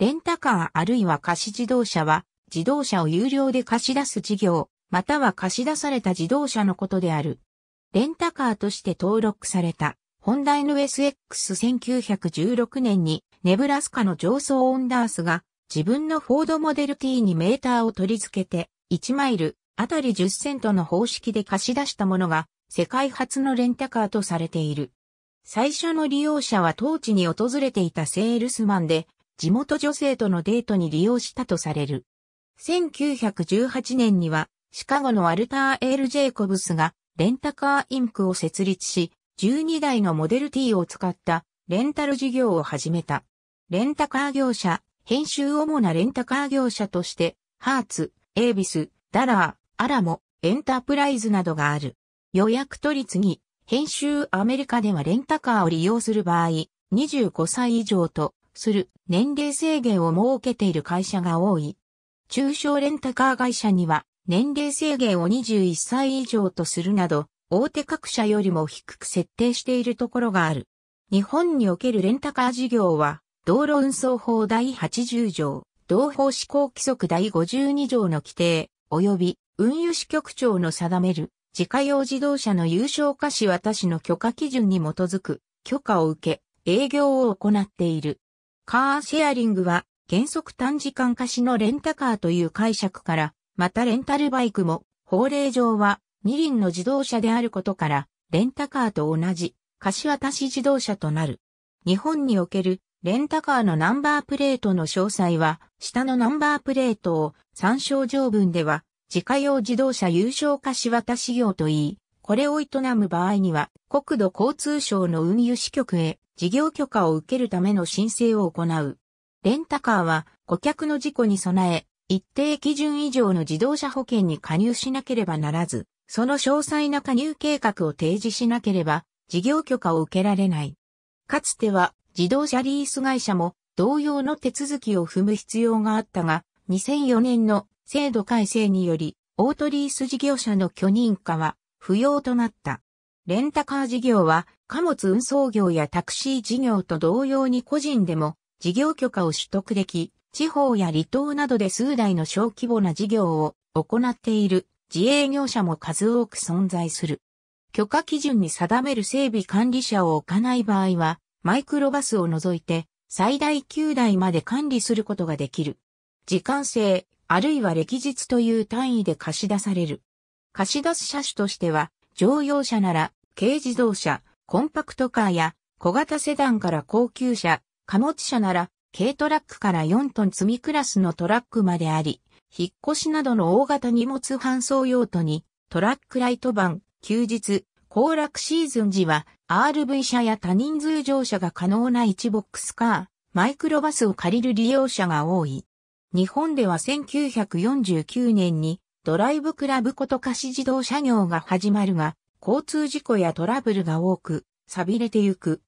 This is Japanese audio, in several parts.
レンタカーあるいは貸し自動車は、自動車を有料で貸し出す事業、または貸し出された自動車のことである。レンタカーとして登録された、ホンダ NSX1916 年に、ネブラスカの上層オンダースが、自分のフォードモデル T にメーターを取り付けて、1マイル、あたり10セントの方式で貸し出したものが、世界初のレンタカーとされている。最初の利用者は当地に訪れていたセールスマンで、地元女性とのデートに利用したとされる。1918年には、シカゴのアルター・エール・ジェイコブスが、レンタカーインクを設立し、12台のモデル T を使ったレンタル事業を始めた。レンタカー業者、編集主なレンタカー業者として、ハーツ、エイビス、ダラー、アラモ、エンタープライズなどがある。予約取り次ぎ、編集アメリカではレンタカーを利用する場合、25歳以上とする年齢制限を設けている会社が多い。中小レンタカー会社には年齢制限を21歳以上とするなど、大手各社よりも低く設定しているところがある。日本におけるレンタカー事業は、道路運送法第80条、同法施行規則第52条の規定、及び運輸支局長の定める自家用自動車の有償貸し渡しの許可基準に基づく許可を受け営業を行っている。カーシェアリングは原則短時間貸しのレンタカーという解釈から、またレンタルバイクも法令上は二輪の自動車であることから、レンタカーと同じ貸し渡し自動車となる。日本におけるレンタカーのナンバープレートの詳細は、下のナンバープレートを参照条文では、自家用自動車有償貸し渡し業といい、これを営む場合には、国土交通省の運輸支局へ事業許可を受けるための申請を行う。レンタカーは顧客の事故に備え、一定基準以上の自動車保険に加入しなければならず、その詳細な加入計画を提示しなければ、事業許可を受けられない。かつては、自動車リース会社も同様の手続きを踏む必要があったが、2004年の制度改正により、オートリース事業者の許認可は不要となった。レンタカー事業は貨物運送業やタクシー事業と同様に個人でも事業許可を取得でき、地方や離島などで数台の小規模な事業を行っている自営業者も数多く存在する。許可基準に定める整備管理者を置かない場合は、マイクロバスを除いて最大9台まで管理することができる。時間制、あるいは歴日という単位で貸し出される。貸し出す車種としては、乗用車なら、軽自動車、コンパクトカーや、小型セダンから高級車、貨物車なら、軽トラックから4トン積みクラスのトラックまであり、引っ越しなどの大型荷物搬送用途に、トラックライト版、休日、行楽シーズン時は RV 車や多人数乗車が可能な1ボックスカー、マイクロバスを借りる利用者が多い。日本では1949年にドライブクラブこと貸し自動車業が始まるが、交通事故やトラブルが多く、錆びれてゆく。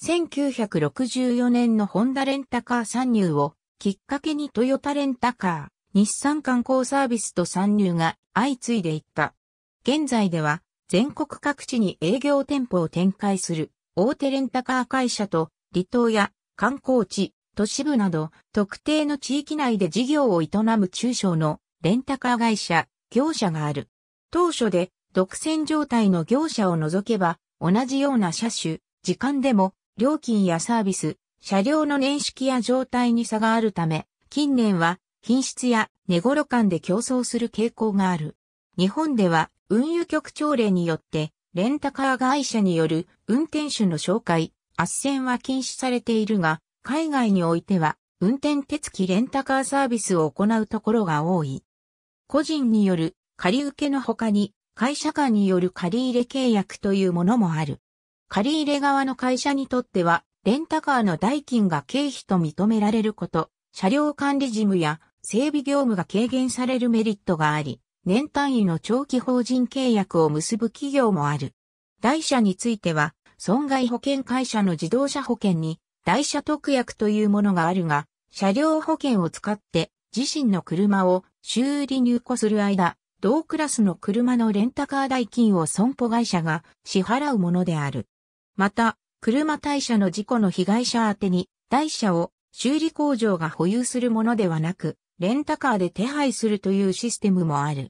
1964年のホンダレンタカー参入をきっかけにトヨタレンタカー、日産観光サービスと参入が相次いでいった。現在では全国各地に営業店舗を展開する大手レンタカー会社と離島や観光地、都市部など特定の地域内で事業を営む中小のレンタカー会社、業者がある。当初で独占状態の業者を除けば、同じような車種、時間でも、料金やサービス、車両の年式や状態に差があるため、近年は品質や値頃感で競争する傾向がある。日本では運輸局長令によって、レンタカー会社による運転手の紹介、斡旋は禁止されているが、海外においては運転手付きレンタカーサービスを行うところが多い。個人による借り受けの他に、会社間による借入契約というものもある。借入側の会社にとっては、レンタカーの代金が経費と認められること、車両管理事務や整備業務が軽減されるメリットがあり、年単位の長期法人契約を結ぶ企業もある。台車については、損害保険会社の自動車保険に、代車特約というものがあるが、車両保険を使って自身の車を修理入庫する間、同クラスの車のレンタカー代金を損保会社が支払うものである。また、車対社の事故の被害者宛てに、代車を修理工場が保有するものではなく、レンタカーで手配するというシステムもある。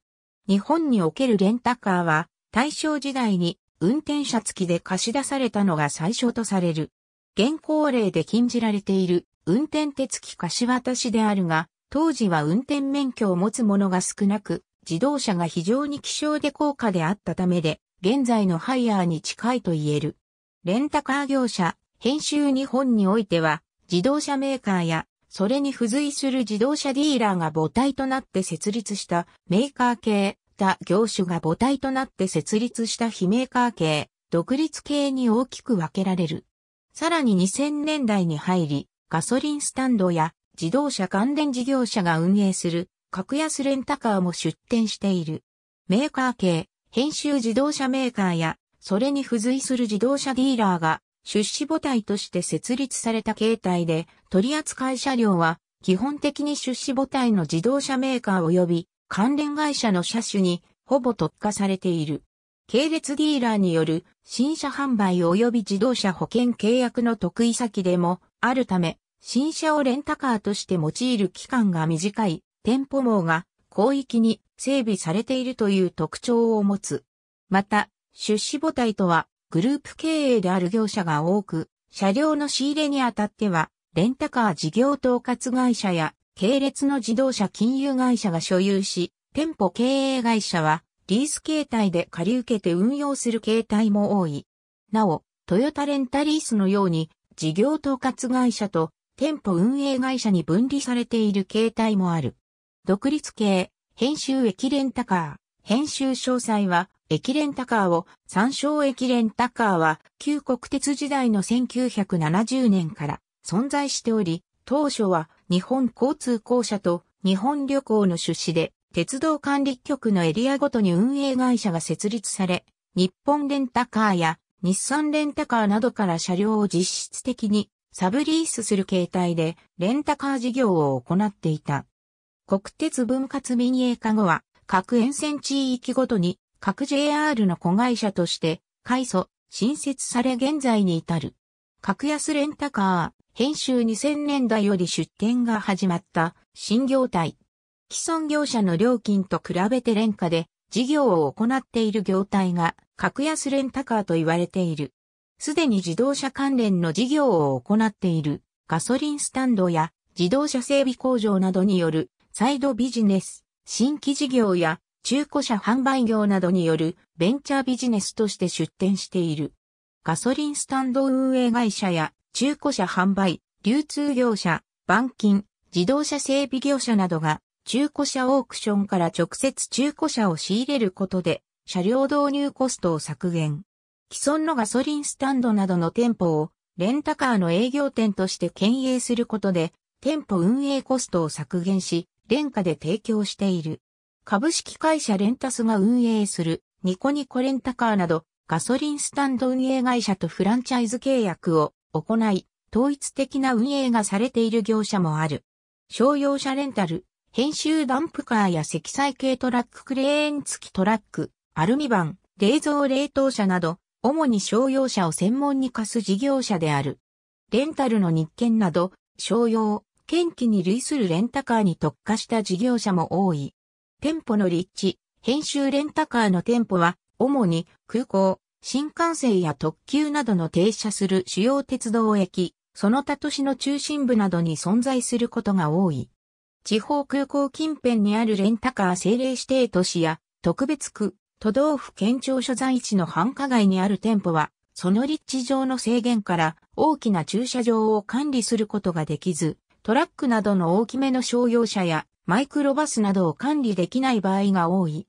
日本におけるレンタカーは、大正時代に運転者付きで貸し出されたのが最初とされる。現行令で禁じられている運転手付き貸し渡しであるが、当時は運転免許を持つ者が少なく、自動車が非常に希少で高価であったためで、現在のハイヤーに近いと言える。レンタカー業者、編集日本においては、自動車メーカーや、それに付随する自動車ディーラーが母体となって設立したメーカー系、他業種が母体となって設立した非メーカー系、独立系に大きく分けられる。さらに2000年代に入り、ガソリンスタンドや自動車関連事業者が運営する格安レンタカーも出展している。メーカー系、編集自動車メーカーや、それに付随する自動車ディーラーが出資母体として設立された形態で、取扱い車両は基本的に出資母体の自動車メーカー及び関連会社の車種にほぼ特化されている。系列ディーラーによる新車販売及び自動車保険契約の得意先でもあるため、新車をレンタカーとして用いる期間が短い店舗網が広域に整備されているという特徴を持つ。また、出資母体とはグループ経営である業者が多く、車両の仕入れにあたっては、レンタカー事業統括会社や系列の自動車金融会社が所有し、店舗経営会社はリース形態で借り受けて運用する形態も多い。なお、トヨタレンタリースのように事業統括会社と店舗運営会社に分離されている形態もある。独立系、編集駅レンタカー、編集詳細は、駅レンタカーを、参照駅レンタカーは、旧国鉄時代の1970年から存在しており、当初は日本交通公社と日本旅行の出資で、鉄道管理局のエリアごとに運営会社が設立され、日本レンタカーや日産レンタカーなどから車両を実質的にサブリースする形態でレンタカー事業を行っていた。国鉄分割民営化後は各沿線地域ごとに各 JR の子会社として改祖、新設され現在に至る。格安レンタカー、編集2000年代より出店が始まった新業態。既存業者の料金と比べて廉価で事業を行っている業態が格安レンタカーと言われている。すでに自動車関連の事業を行っているガソリンスタンドや自動車整備工場などによるサイドビジネス、新規事業や中古車販売業などによるベンチャービジネスとして出展している。ガソリンスタンド運営会社や中古車販売、流通業者、板金、自動車整備業者などが中古車オークションから直接中古車を仕入れることで車両導入コストを削減。既存のガソリンスタンドなどの店舗をレンタカーの営業店として兼営することで、店舗運営コストを削減し、廉価で提供している。株式会社レンタスが運営するニコニコレンタカーなどガソリンスタンド運営会社とフランチャイズ契約を行い、統一的な運営がされている業者もある。商用車レンタル、編集ダンプカーや積載系トラッククレーン付きトラック、アルミ板、冷蔵冷凍車など、主に商用車を専門に貸す事業者である。レンタルの日券など、商用、県機に類するレンタカーに特化した事業者も多い。店舗の立地、編集レンタカーの店舗は、主に空港、新幹線や特急などの停車する主要鉄道駅、その他都市の中心部などに存在することが多い。地方空港近辺にあるレンタカー政令指定都市や特別区、都道府県庁所在地の繁華街にある店舗は、その立地上の制限から大きな駐車場を管理することができず、トラックなどの大きめの商用車やマイクロバスなどを管理できない場合が多い。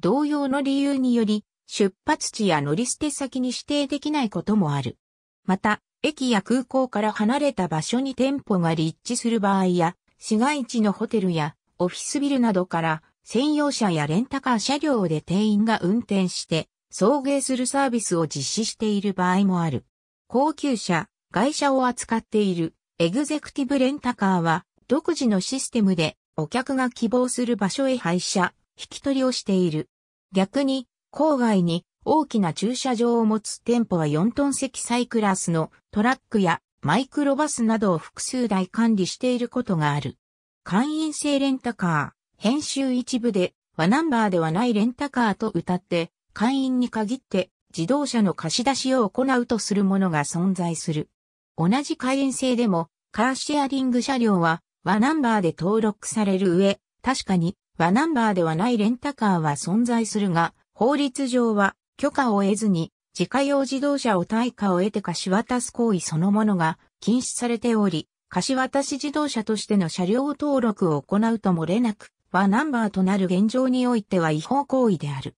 同様の理由により、出発地や乗り捨て先に指定できないこともある。また、駅や空港から離れた場所に店舗が立地する場合や、市街地のホテルやオフィスビルなどから専用車やレンタカー車両で店員が運転して、送迎するサービスを実施している場合もある。高級車、外車を扱っているエグゼクティブレンタカーは独自のシステムでお客が希望する場所へ配車、引き取りをしている。逆に、郊外に大きな駐車場を持つ店舗は4トン積載クラスのトラックやマイクロバスなどを複数台管理していることがある。会員制レンタカー。編集一部で、ワナンバーではないレンタカーと歌って、会員に限って自動車の貸し出しを行うとするものが存在する。同じ会員制でも、カーシェアリング車両は、ワナンバーで登録される上、確かに、ワナンバーではないレンタカーは存在するが、法律上は、許可を得ずに、自家用自動車を対価を得て貸し渡す行為そのものが禁止されており、貸し渡し自動車としての車両登録を行うと漏れなく、はナンバーとなる現状においては違法行為である。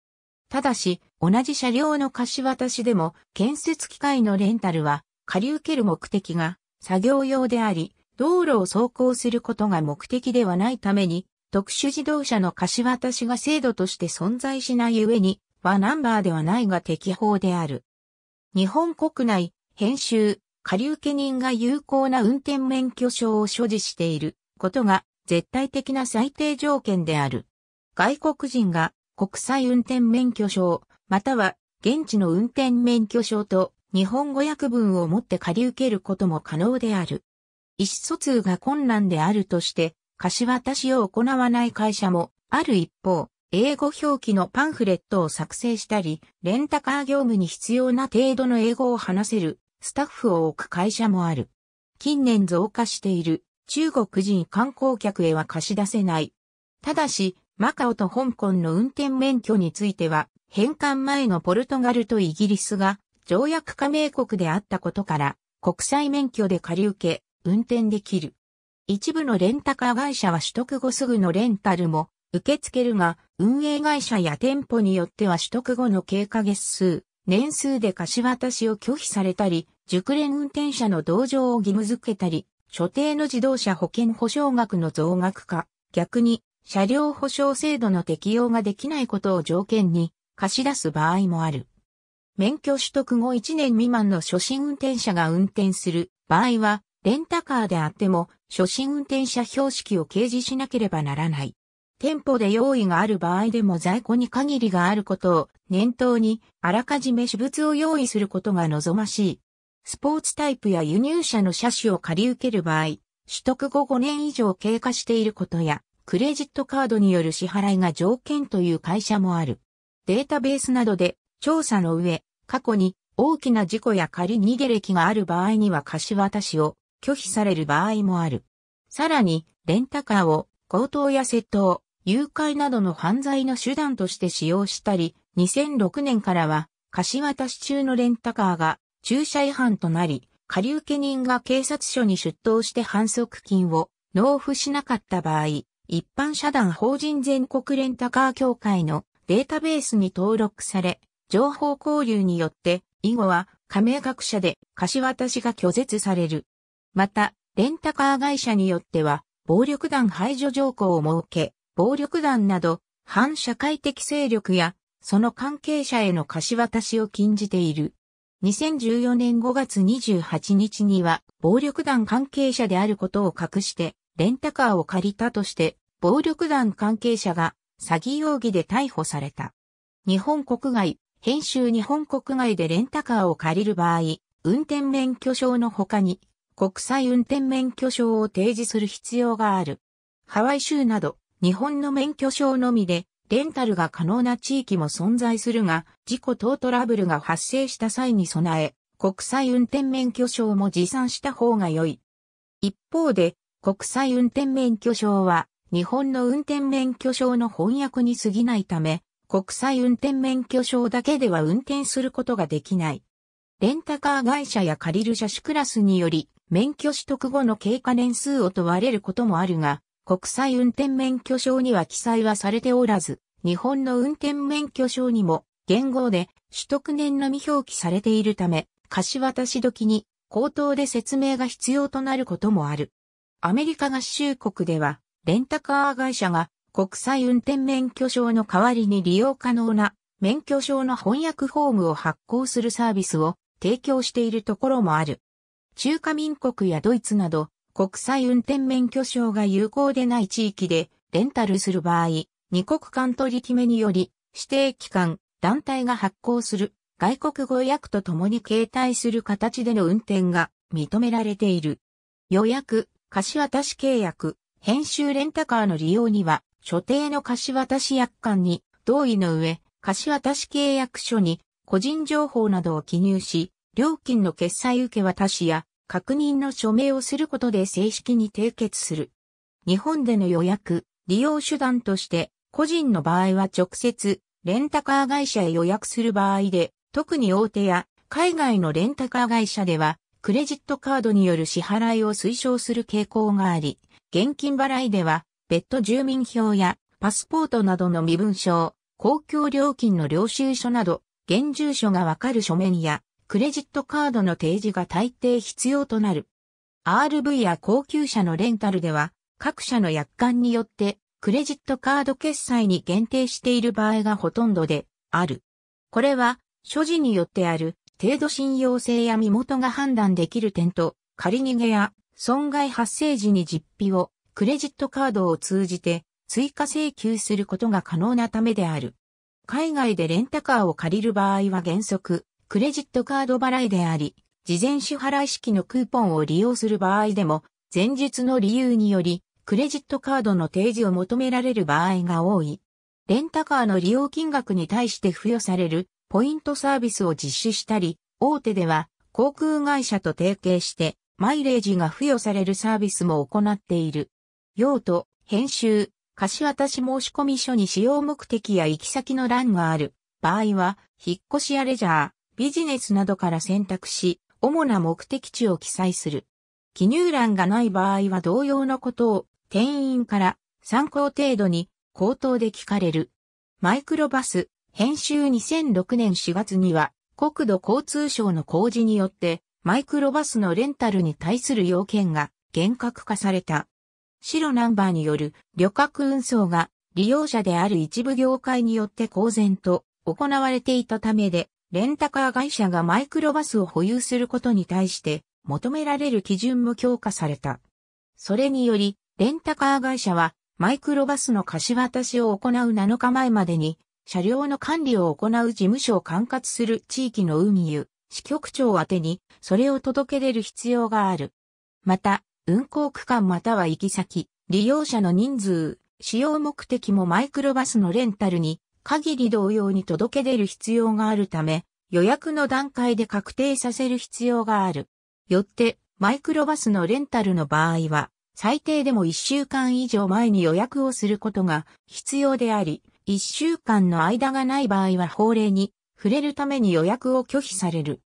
ただし、同じ車両の貸し渡しでも、建設機械のレンタルは、借り受ける目的が、作業用であり、道路を走行することが目的ではないために、特殊自動車の貸し渡しが制度として存在しない上に、はナンバーではないが適法である。日本国内、編集、借り受け人が有効な運転免許証を所持していることが絶対的な最低条件である。外国人が国際運転免許証、または現地の運転免許証と日本語訳文を持って借り受けることも可能である。意思疎通が困難であるとして、貸し渡しを行わない会社も、ある一方、英語表記のパンフレットを作成したり、レンタカー業務に必要な程度の英語を話せるスタッフを置く会社もある。近年増加している中国人観光客へは貸し出せない。ただし、マカオと香港の運転免許については、返還前のポルトガルとイギリスが条約加盟国であったことから、国際免許で借り受け、運転できる。一部のレンタカー会社は取得後すぐのレンタルも受け付けるが、運営会社や店舗によっては取得後の経過月数、年数で貸し渡しを拒否されたり、熟練運転者の同乗を義務付けたり、所定の自動車保険保証額の増額か、逆に車両保証制度の適用ができないことを条件に貸し出す場合もある。免許取得後1年未満の初心運転者が運転する場合は、レンタカーであっても初心運転者標識を掲示しなければならない。店舗で用意がある場合でも在庫に限りがあることを念頭に、あらかじめ私物を用意することが望ましい。スポーツタイプや輸入車の車種を借り受ける場合、取得後5年以上経過していることや、クレジットカードによる支払いが条件という会社もある。データベースなどで調査の上、過去に大きな事故や仮逃げ歴がある場合には貸し渡しを拒否される場合もある。さらに、レンタカーを強盗や窃盗、誘拐などの犯罪の手段として使用したり、2006年からは貸し渡し中のレンタカーが駐車違反となり、仮受人が警察署に出頭して反則金を納付しなかった場合、一般社団法人全国レンタカー協会のデータベースに登録され、情報交流によって以後は加盟各社で貸し渡しが拒絶される。また、レンタカー会社によっては、暴力団排除条項を設け、暴力団など反社会的勢力やその関係者への貸し渡しを禁じている。2014年5月28日には暴力団関係者であることを隠してレンタカーを借りたとして暴力団関係者が詐欺容疑で逮捕された。日本国外、編集日本国外でレンタカーを借りる場合、運転免許証の他に国際運転免許証を提示する必要がある。ハワイ州など日本の免許証のみでレンタルが可能な地域も存在するが、事故等トラブルが発生した際に備え、国際運転免許証も持参した方が良い。一方で、国際運転免許証は、日本の運転免許証の翻訳に過ぎないため、国際運転免許証だけでは運転することができない。レンタカー会社や借りる車種クラスにより、免許取得後の経過年数を問われることもあるが、国際運転免許証には記載はされておらず、日本の運転免許証にも、元号で取得年のみ表記されているため、貸し渡し時に口頭で説明が必要となることもある。アメリカ合衆国では、レンタカー会社が国際運転免許証の代わりに利用可能な免許証の翻訳フォームを発行するサービスを提供しているところもある。中華民国やドイツなど国際運転免許証が有効でない地域でレンタルする場合、二国間取り決めにより、指定機関、団体が発行する外国語訳と共に携帯する形での運転が認められている。予約、貸渡し契約、編集レンタカーの利用には、所定の貸渡し約款に同意の上、貸渡し契約書に個人情報などを記入し、料金の決済受け渡しや確認の署名をすることで正式に締結する。日本での予約、利用手段として、個人の場合は直接、レンタカー会社へ予約する場合で、特に大手や海外のレンタカー会社では、クレジットカードによる支払いを推奨する傾向があり、現金払いでは、別途住民票やパスポートなどの身分証、公共料金の領収書など、現住所がわかる書面やクレジットカードの提示が大抵必要となる。RV や高級車のレンタルでは、各社の約款によって、クレジットカード決済に限定している場合がほとんどで、ある。これは、所持によってある、程度信用性や身元が判断できる点と、仮逃げや損害発生時に実費をクレジットカードを通じて追加請求することが可能なためである。海外でレンタカーを借りる場合は原則、クレジットカード払いであり、事前支払い式のクーポンを利用する場合でも、前述の理由により、クレジットカードの提示を求められる場合が多い。レンタカーの利用金額に対して付与されるポイントサービスを実施したり、大手では航空会社と提携してマイレージが付与されるサービスも行っている。用途、編集、貸渡し申込書に使用目的や行き先の欄がある場合は、引っ越しやレジャー、ビジネスなどから選択し、主な目的地を記載する。記入欄がない場合は同様のことを店員から参考程度に口頭で聞かれる。マイクロバス、編集2006年4月には国土交通省の工事によってマイクロバスのレンタルに対する要件が厳格化された。白ナンバーによる旅客運送が利用者である一部業界によって公然と行われていたためでレンタカー会社がマイクロバスを保有することに対して求められる基準も強化された。それにより、レンタカー会社はマイクロバスの貸し渡しを行う7日前までに車両の管理を行う事務所を管轄する地域の運輸、支局長宛てにそれを届け出る必要がある。また、運行区間または行き先、利用者の人数、使用目的もマイクロバスのレンタルに限り同様に届け出る必要があるため、予約の段階で確定させる必要がある。よって、マイクロバスのレンタルの場合は、最低でも1週間以上前に予約をすることが必要であり、1週間の間がない場合は法令に触れるために予約を拒否される。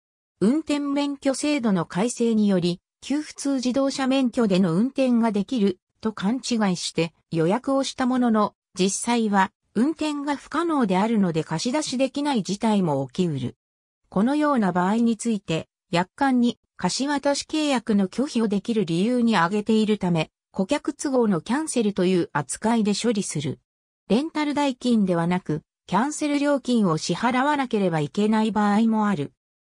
運転免許制度の改正により、急普通自動車免許での運転ができると勘違いして予約をしたものの、実際は運転が不可能であるので貸し出しできない事態も起きうる。このような場合について、約款に貸し渡し契約の拒否をできる理由に挙げているため、顧客都合のキャンセルという扱いで処理する。レンタル代金ではなく、キャンセル料金を支払わなければいけない場合もある。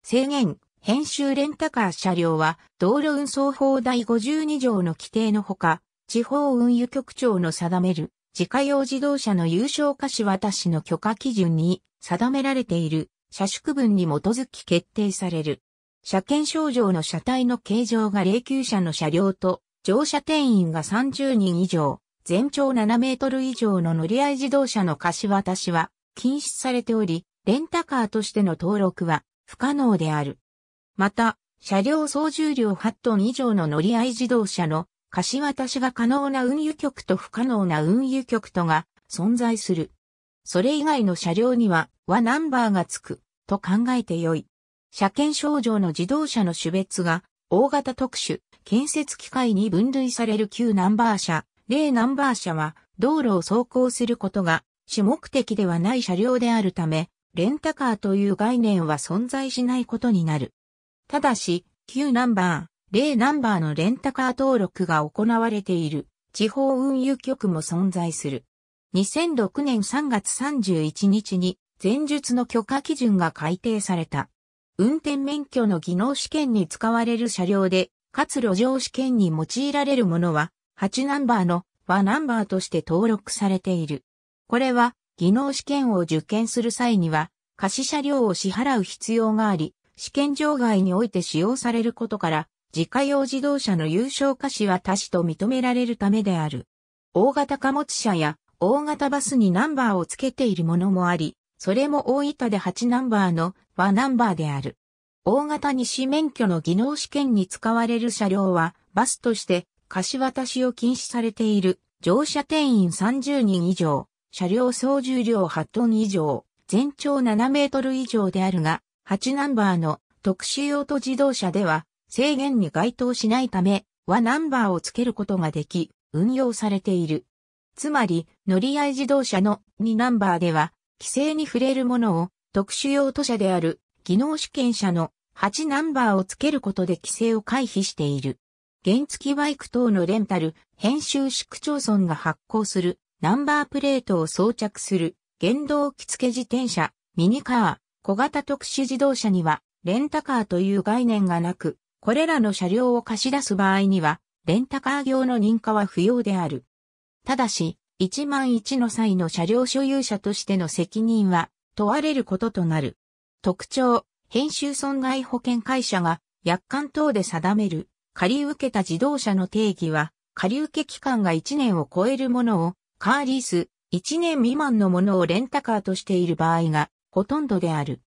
制限、編集レンタカー車両は、道路運送法第52条の規定のほか、地方運輸局長の定める自家用自動車の有償貸し渡しの許可基準に定められている車種区分に基づき決定される。車検証状の車体の形状が霊柩車の車両と乗車定員が30人以上、全長7メートル以上の乗り合い自動車の貸し渡しは禁止されており、レンタカーとしての登録は不可能である。また、車両総重量8トン以上の乗り合い自動車の貸し渡しが可能な運輸局と不可能な運輸局とが存在する。それ以外の車両には、はナンバーがつく、と考えてよい。車検症状の自動車の種別が、大型特殊、建設機械に分類される旧ナンバー車、例ナンバー車は、道路を走行することが、主目的ではない車両であるため、レンタカーという概念は存在しないことになる。ただし、旧ナンバー、例ナンバーのレンタカー登録が行われている地方運輸局も存在する。2006年3月31日に前述の許可基準が改定された。運転免許の技能試験に使われる車両で、かつ路上試験に用いられるものは、8ナンバーの和ナンバーとして登録されている。これは、技能試験を受験する際には、貸し車両を支払う必要があり、試験場外において使用されることから、自家用自動車の有償貸しは他しと認められるためである。大型貨物車や大型バスにナンバーをつけているものもあり、それも大分で8ナンバーの和ナンバーである。大型西免許の技能試験に使われる車両は、バスとして貸し渡しを禁止されている乗車定員30人以上、車両総重量8トン以上、全長7メートル以上であるが、8ナンバーの特殊用途自動車では制限に該当しないため、はナンバーをつけることができ、運用されている。つまり、乗り合い自動車の2ナンバーでは、規制に触れるものを特殊用途車である技能試験車の8ナンバーをつけることで規制を回避している。原付バイク等のレンタル、編集市区町村が発行するナンバープレートを装着する原動機付自転車、ミニカー、小型特殊自動車にはレンタカーという概念がなく、これらの車両を貸し出す場合には、レンタカー業の認可は不要である。ただし、1万1の際の車両所有者としての責任は問われることとなる。特徴、編集損害保険会社が約款等で定める借り受けた自動車の定義は、借り受け期間が1年を超えるものを、カーリース、1年未満のものをレンタカーとしている場合がほとんどである。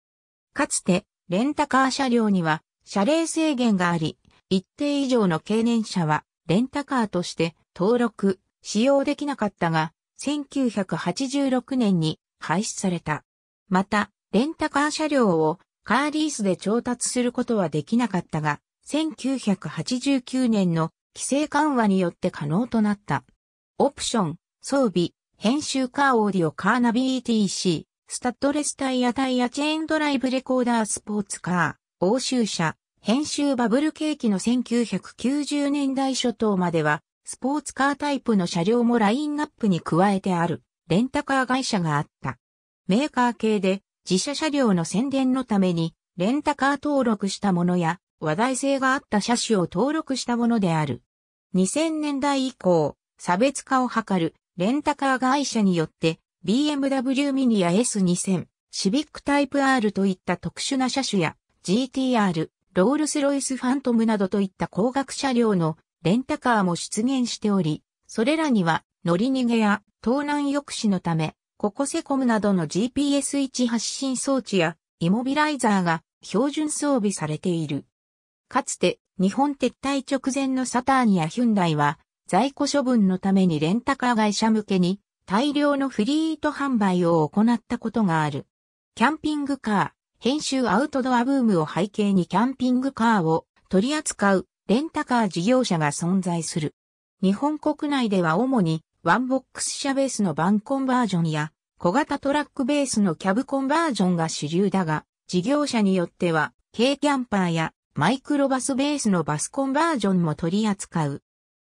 かつて、レンタカー車両には車齢制限があり、一定以上の経年車はレンタカーとして登録、使用できなかったが、1986年に廃止された。また、レンタカー車両をカーリースで調達することはできなかったが、1989年の規制緩和によって可能となった。オプション、装備、編集カーオーディオカーナビ ETC、スタッドレスタイヤタイヤチェーンドライブレコーダースポーツカー。欧州社、編集バブル景気の1990年代初頭までは、スポーツカータイプの車両もラインナップに加えてある、レンタカー会社があった。メーカー系で、自社車両の宣伝のために、レンタカー登録したものや、話題性があった車種を登録したものである。2000年代以降、差別化を図る、レンタカー会社によって、BMW ミニや S2000、シビックタイプ R といった特殊な車種や、GTR、ロールスロイスファントムなどといった高額車両のレンタカーも出現しており、それらには乗り逃げや盗難抑止のため、ココセコムなどの GPS 位置発信装置やイモビライザーが標準装備されている。かつて日本撤退直前のサターンやヒュンダイは在庫処分のためにレンタカー会社向けに大量のフリート販売を行ったことがある。キャンピングカー。編集アウトドアブームを背景にキャンピングカーを取り扱うレンタカー事業者が存在する。日本国内では主にワンボックス車ベースのバンコンバージョンや小型トラックベースのキャブコンバージョンが主流だが、事業者によっては軽キャンパーやマイクロバスベースのバスコンバージョンも取り扱う。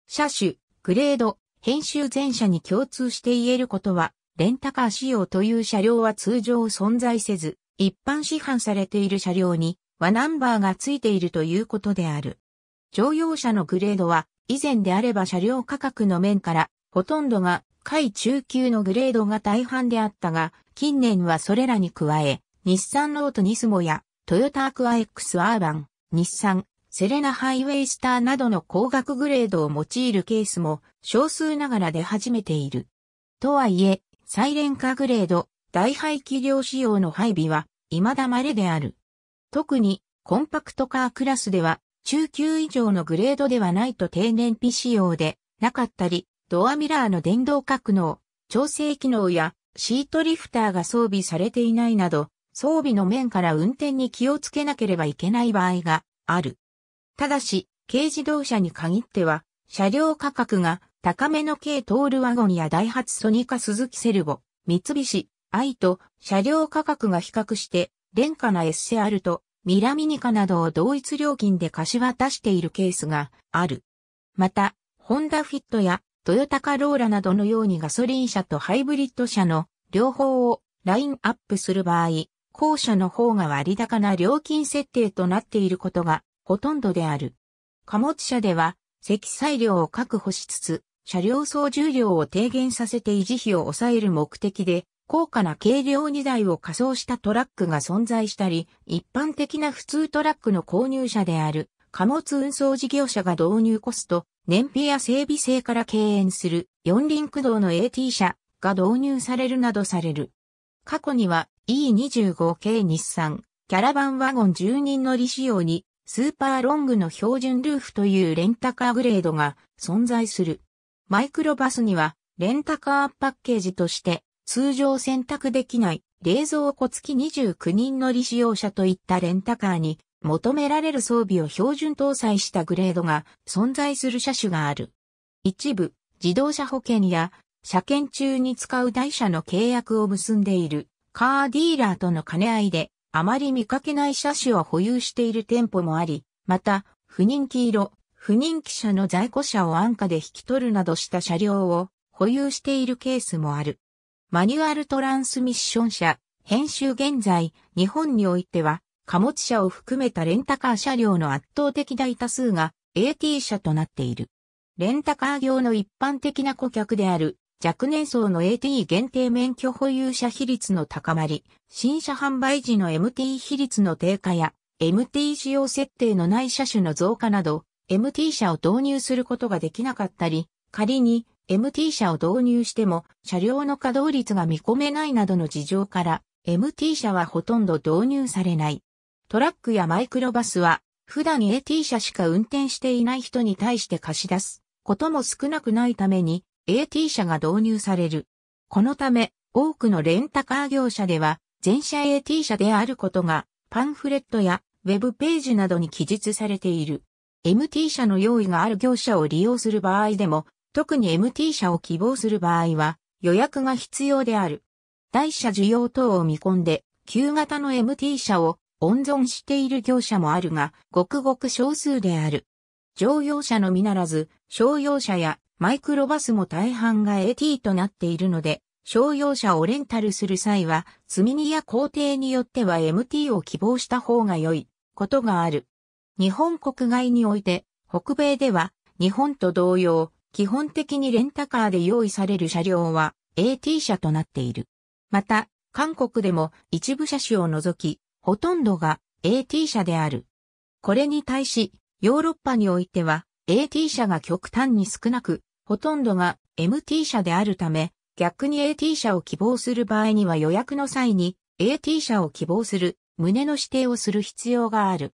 車種、グレード、編集全車に共通して言えることは、レンタカー仕様という車両は通常存在せず、一般市販されている車両にはナンバーがついているということである。乗用車のグレードは以前であれば車両価格の面からほとんどが下位中級のグレードが大半であったが、近年はそれらに加え、日産ロートニスモやトヨタアクア X アーバン、日産、セレナハイウェイスターなどの高額グレードを用いるケースも少数ながら出始めている。とはいえ、サイレンカーグレード、大排気量仕様の配備は未だ稀である。特にコンパクトカークラスでは中級以上のグレードではないと低燃費仕様でなかったり、ドアミラーの電動格納、調整機能やシートリフターが装備されていないなど、装備の面から運転に気をつけなければいけない場合がある。ただし、軽自動車に限っては、車両価格が高めの軽トールワゴンやダイハツソニカスズキセルボ、三菱、愛と車両価格が比較して、廉価な SR とミラミニカなどを同一料金で貸し渡しているケースがある。また、ホンダフィットやトヨタカローラなどのようにガソリン車とハイブリッド車の両方をラインアップする場合、後者の方が割高な料金設定となっていることがほとんどである。貨物車では積載量を確保しつつ、車両総重量を低減させて維持費を抑える目的で、高価な軽量荷台を仮装したトラックが存在したり、一般的な普通トラックの購入者である貨物運送事業者が導入コスト、燃費や整備性から敬遠する四輪駆動の AT 車が導入されるなどされる。過去には E25 系日産、キャラバンワゴン10人乗り仕様にスーパーロングの標準ルーフというレンタカーグレードが存在する。マイクロバスにはレンタカーパッケージとして通常選択できない冷蔵庫付き29人乗り使用者といったレンタカーに求められる装備を標準搭載したグレードが存在する車種がある。一部、自動車保険や車検中に使う台車の契約を結んでいるカーディーラーとの兼ね合いであまり見かけない車種を保有している店舗もあり、また、不人気色、不人気車の在庫車を安価で引き取るなどした車両を保有しているケースもある。マニュアルトランスミッション車、編集現在、日本においては、貨物車を含めたレンタカー車両の圧倒的大多数が AT 車となっている。レンタカー業の一般的な顧客である若年層の AT 限定免許保有者比率の高まり、新車販売時の MT 比率の低下や、MT 仕様設定のない車種の増加など、MT 車を導入することができなかったり、仮に MT 車を導入しても車両の稼働率が見込めないなどの事情から MT 車はほとんど導入されない。トラックやマイクロバスは普段 AT 車しか運転していない人に対して貸し出すことも少なくないために AT 車が導入される。このため多くのレンタカー業者では全車 AT 車であることがパンフレットやウェブページなどに記述されている。MT 車の用意がある業者を利用する場合でも特に MT 車を希望する場合は予約が必要である。代車需要等を見込んで、旧型の MT 車を温存している業者もあるが、ごくごく少数である。乗用車のみならず、商用車やマイクロバスも大半が AT となっているので、商用車をレンタルする際は、積み荷や工程によっては MT を希望した方が良いことがある。日本国外において、北米では日本と同様、基本的にレンタカーで用意される車両は AT 車となっている。また、韓国でも一部車種を除き、ほとんどが AT 車である。これに対し、ヨーロッパにおいては AT 車が極端に少なく、ほとんどが MT 車であるため、逆に AT 車を希望する場合には予約の際に AT 車を希望する旨の指定をする必要がある。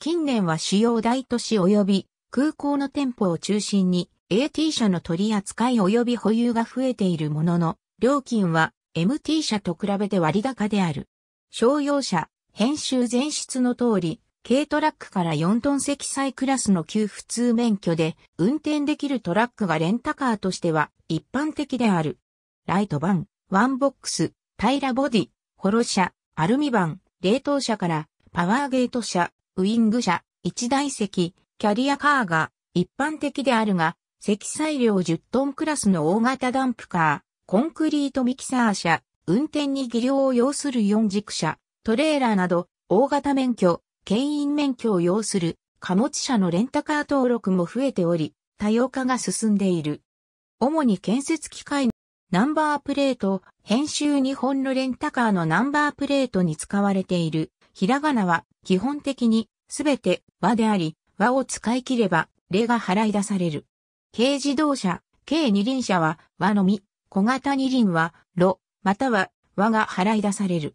近年は主要大都市及び空港の店舗を中心に AT 車の取り扱い及び保有が増えているものの、料金は MT 車と比べて割高である。商用車、編集前出の通り、軽トラックから4トン積載クラスの旧普通免許で、運転できるトラックがレンタカーとしては一般的である。ライト版、ワンボックス、平ボディ、ホロ車、アルミ版、冷凍車から、パワーゲート車、ウィング車、一台席、キャリアカーが一般的であるが、積載量10トンクラスの大型ダンプカー、コンクリートミキサー車、運転に技量を要する四軸車、トレーラーなど、大型免許、牽引免許を要する貨物車のレンタカー登録も増えており、多様化が進んでいる。主に建設機械、ナンバープレート、編集日本のレンタカーのナンバープレートに使われている、ひらがなは基本的にすべて和であり、和を使い切れば、例が払い出される。軽自動車、軽二輪車は和のみ、小型二輪は炉、または和が払い出される。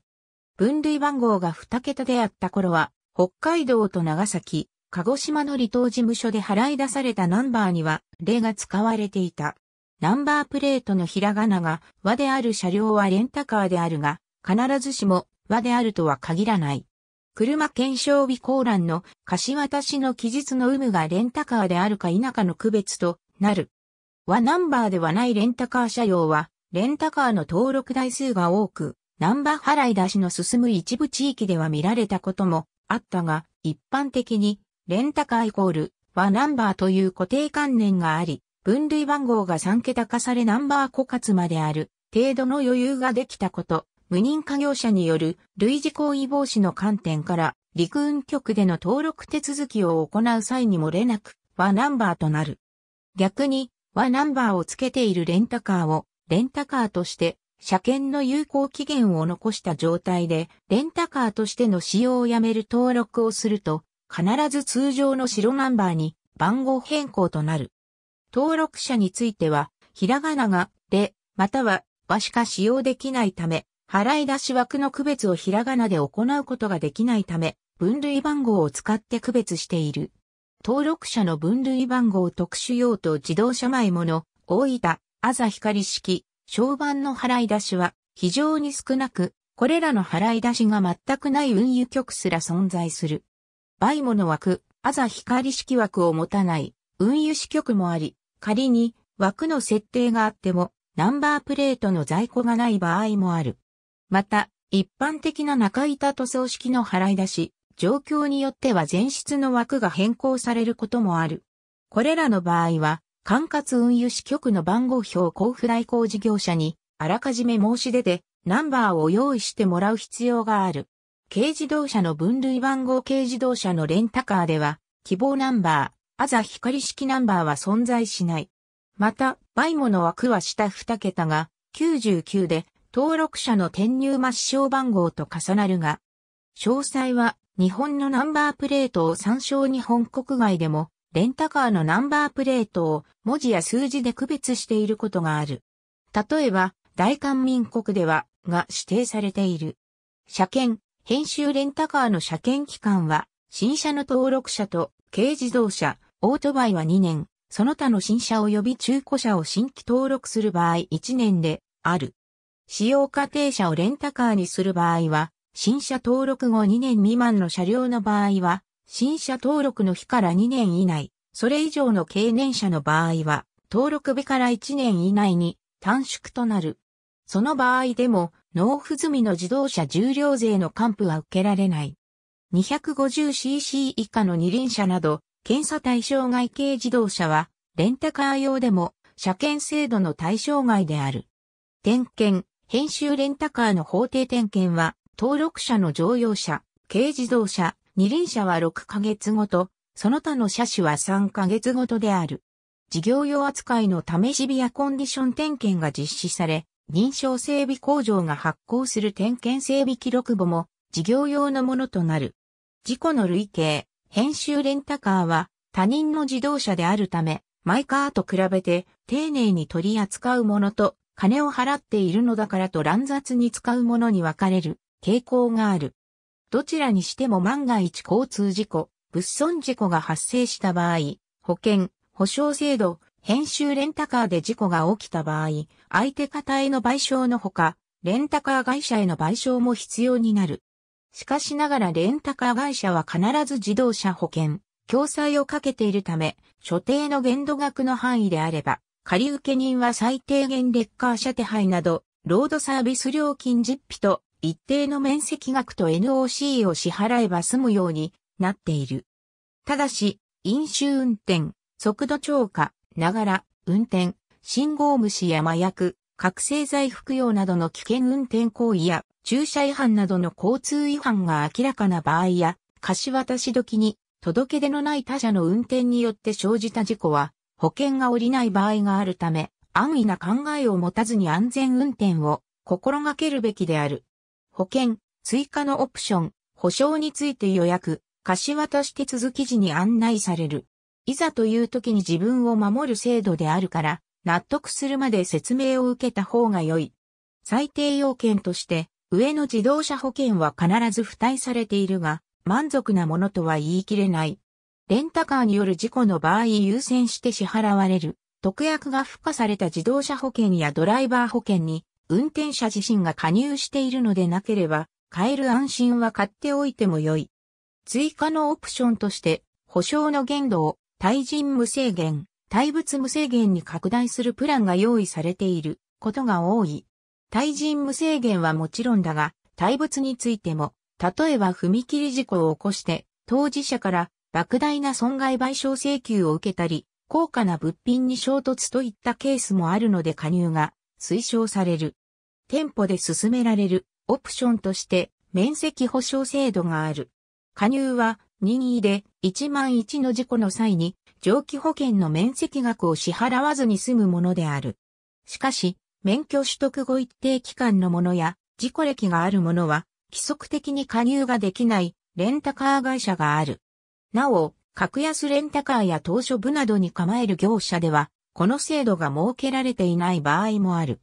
分類番号が2桁であった頃は、北海道と長崎、鹿児島の離島事務所で払い出されたナンバーには、例が使われていた。ナンバープレートのひらがなが和である車両はレンタカーであるが、必ずしも和であるとは限らない。車検証備ラ欄の貸し渡しの記述の有無がレンタカーであるか否かの区別となる。はナンバーではないレンタカー車用は、レンタカーの登録台数が多く、ナンバー払い出しの進む一部地域では見られたこともあったが、一般的に、レンタカーイコール、はナンバーという固定観念があり、分類番号が3桁化されナンバー枯渇まである、程度の余裕ができたこと、無人可業者による類似行為防止の観点から、陸運局での登録手続きを行う際にもれなく、はナンバーとなる。逆に、和ナンバーをつけているレンタカーを、レンタカーとして、車検の有効期限を残した状態で、レンタカーとしての使用をやめる登録をすると、必ず通常の白ナンバーに番号変更となる。登録者については、ひらがなが、で、または、和しか使用できないため、払い出し枠の区別をひらがなで行うことができないため、分類番号を使って区別している。登録者の分類番号特殊用途自動車前物、大分、あざ光式、商板の払い出しは非常に少なく、これらの払い出しが全くない運輸局すら存在する。モの枠、あざ光式枠を持たない運輸支局もあり、仮に枠の設定があっても、ナンバープレートの在庫がない場合もある。また、一般的な中板塗装式の払い出し、状況によっては前室の枠が変更されることもある。これらの場合は、管轄運輸支局の番号表交付代行事業者に、あらかじめ申し出て、ナンバーを用意してもらう必要がある。軽自動車の分類番号軽自動車のレンタカーでは、希望ナンバー、あざ光式ナンバーは存在しない。また、バイモの枠は下2桁が99で、登録者の転入抹消番号と重なるが、詳細は日本のナンバープレートを参照日本国外でも、レンタカーのナンバープレートを文字や数字で区別していることがある。例えば、大韓民国では、が指定されている。車検、編集レンタカーの車検期間は、新車の登録者と軽自動車、オートバイは2年、その他の新車及び中古車を新規登録する場合1年である。使用家庭車をレンタカーにする場合は新車登録後2年未満の車両の場合は、新車登録の日から2年以内、それ以上の経年車の場合は、登録日から1年以内に短縮となる。その場合でも、納付済みの自動車重量税の還付は受けられない。250cc 以下の二輪車など、検査対象外系自動車は、レンタカー用でも、車検制度の対象外である。点検、編集レンタカーの法定点検は、登録者の乗用車、軽自動車、二輪車は6ヶ月ごと、その他の車種は3ヶ月ごとである。事業用扱いの試し日やコンディション点検が実施され、認証整備工場が発行する点検整備記録簿も事業用のものとなる。事故の累計、編集レンタカーは他人の自動車であるため、マイカーと比べて丁寧に取り扱うものと金を払っているのだからと乱雑に使うものに分かれる。傾向がある。どちらにしても万が一交通事故、物損事故が発生した場合、保険、保証制度、編集レンタカーで事故が起きた場合、相手方への賠償のほか、レンタカー会社への賠償も必要になる。しかしながらレンタカー会社は必ず自動車保険、共済をかけているため、所定の限度額の範囲であれば、仮受人は最低限レッカー車手配など、ロードサービス料金実費と一定の面積額と NOC を支払えば済むようになっている。ただし、飲酒運転、速度超過、ながら、運転、信号無視や麻薬、覚醒剤服用などの危険運転行為や、駐車違反などの交通違反が明らかな場合や、貸し渡し時に、届け出のない他者の運転によって生じた事故は、保険が下りない場合があるため、安易な考えを持たずに安全運転を心がけるべきである。保険、追加のオプション、保証について予約、貸し渡し手続き時に案内される。いざという時に自分を守る制度であるから、納得するまで説明を受けた方が良い。最低要件として、上の自動車保険は必ず付帯されているが、満足なものとは言い切れない。レンタカーによる事故の場合優先して支払われる、特約が付加された自動車保険やドライバー保険に運転者自身が加入しているのでなければ、買える安心は買っておいても良い。追加のオプションとして、保証の限度を、対人無制限、対物無制限に拡大するプランが用意されていることが多い。対人無制限はもちろんだが、対物についても、例えば踏切事故を起こして、当事者から莫大な損害賠償請求を受けたり、高価な物品に衝突といったケースもあるので加入が推奨される。店舗で進められるオプションとして面積保証制度がある。加入は任意で1万1の事故の際に蒸気保険の面積額を支払わずに済むものである。しかし、免許取得後一定期間のものや事故歴があるものは規則的に加入ができないレンタカー会社がある。なお、格安レンタカーや当初部などに構える業者ではこの制度が設けられていない場合もある。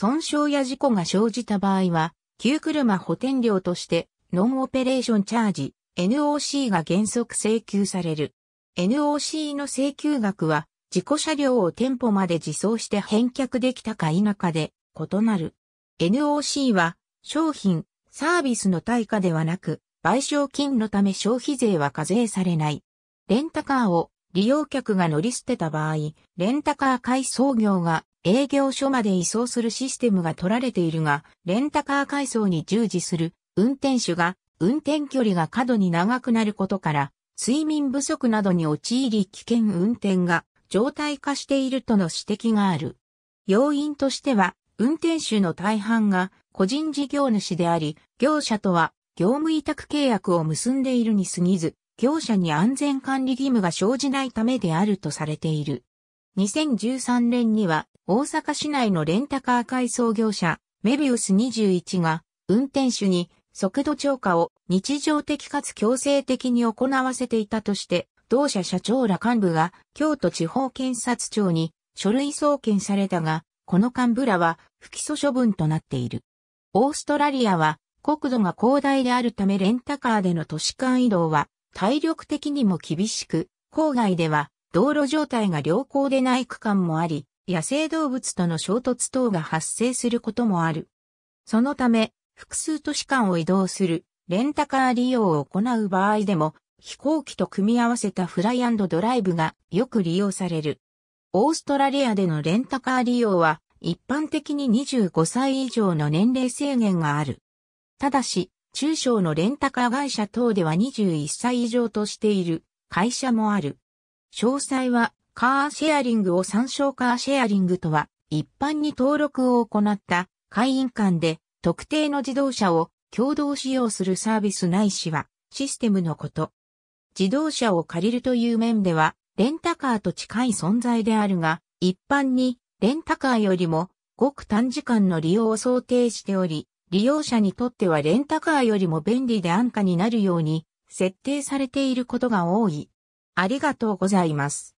損傷や事故が生じた場合は、旧車補填料として、ノンオペレーションチャージ、NOC が原則請求される。NOC の請求額は、事故車両を店舗まで自走して返却できたか否かで異なる。NOC は、商品、サービスの対価ではなく、賠償金のため消費税は課税されない。レンタカーを利用客が乗り捨てた場合、レンタカー改装業が営業所まで移送するシステムが取られているが、レンタカー改装に従事する運転手が運転距離が過度に長くなることから、睡眠不足などに陥り危険運転が常態化しているとの指摘がある。要因としては、運転手の大半が個人事業主であり、業者とは業務委託契約を結んでいるに過ぎず、業者に安全管理義務が生じないためであるとされている。2013年には大阪市内のレンタカー改装業者メビウス21が運転手に速度超過を日常的かつ強制的に行わせていたとして同社社長ら幹部が京都地方検察庁に書類送検されたがこの幹部らは不起訴処分となっている。オーストラリアは国土が広大であるためレンタカーでの都市間移動は体力的にも厳しく、郊外では道路状態が良好でない区間もあり、野生動物との衝突等が発生することもある。そのため、複数都市間を移動するレンタカー利用を行う場合でも、飛行機と組み合わせたフライドライブがよく利用される。オーストラリアでのレンタカー利用は一般的に25歳以上の年齢制限がある。ただし、中小のレンタカー会社等では21歳以上としている会社もある。詳細はカーシェアリングを参照カーシェアリングとは一般に登録を行った会員間で特定の自動車を共同使用するサービスないしはシステムのこと。自動車を借りるという面ではレンタカーと近い存在であるが一般にレンタカーよりもごく短時間の利用を想定しており、利用者にとってはレンタカーよりも便利で安価になるように設定されていることが多い。ありがとうございます。